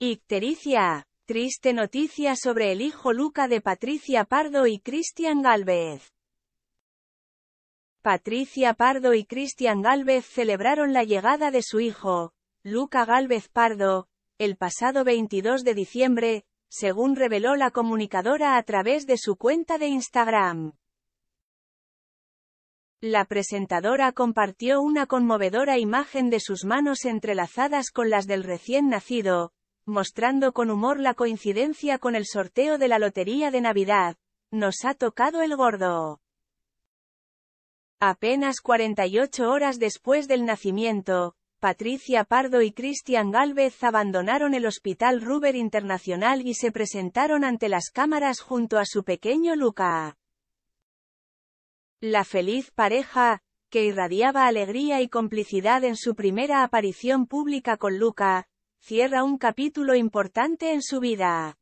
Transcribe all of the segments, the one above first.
Ictericia. Triste noticia sobre el hijo Luca de Patricia Pardo y Cristian Galvez. Patricia Pardo y Cristian Galvez celebraron la llegada de su hijo, Luca Galvez Pardo, el pasado 22 de diciembre, según reveló la comunicadora a través de su cuenta de Instagram. La presentadora compartió una conmovedora imagen de sus manos entrelazadas con las del recién nacido, mostrando con humor la coincidencia con el sorteo de la Lotería de Navidad. Nos ha tocado el gordo. Apenas 48 horas después del nacimiento, Patricia Pardo y Cristian Galvez abandonaron el Hospital Ruber Internacional y se presentaron ante las cámaras junto a su pequeño Luca. La feliz pareja, que irradiaba alegría y complicidad en su primera aparición pública con Luca, cierra un capítulo importante en su vida.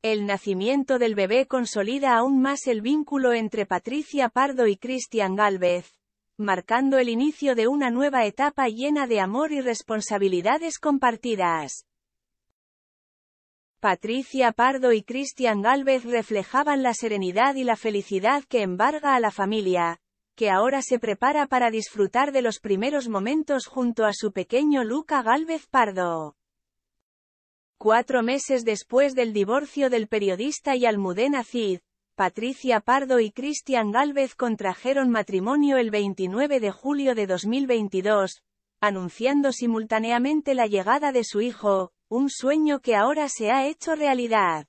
El nacimiento del bebé consolida aún más el vínculo entre Patricia Pardo y Cristian Galvez, marcando el inicio de una nueva etapa llena de amor y responsabilidades compartidas. Patricia Pardo y Cristian Gálvez reflejaban la serenidad y la felicidad que embarga a la familia, que ahora se prepara para disfrutar de los primeros momentos junto a su pequeño Luca Gálvez Pardo. Cuatro meses después del divorcio del periodista y Almudena Cid, Patricia Pardo y Cristian Gálvez contrajeron matrimonio el 29 de julio de 2022, anunciando simultáneamente la llegada de su hijo, un sueño que ahora se ha hecho realidad.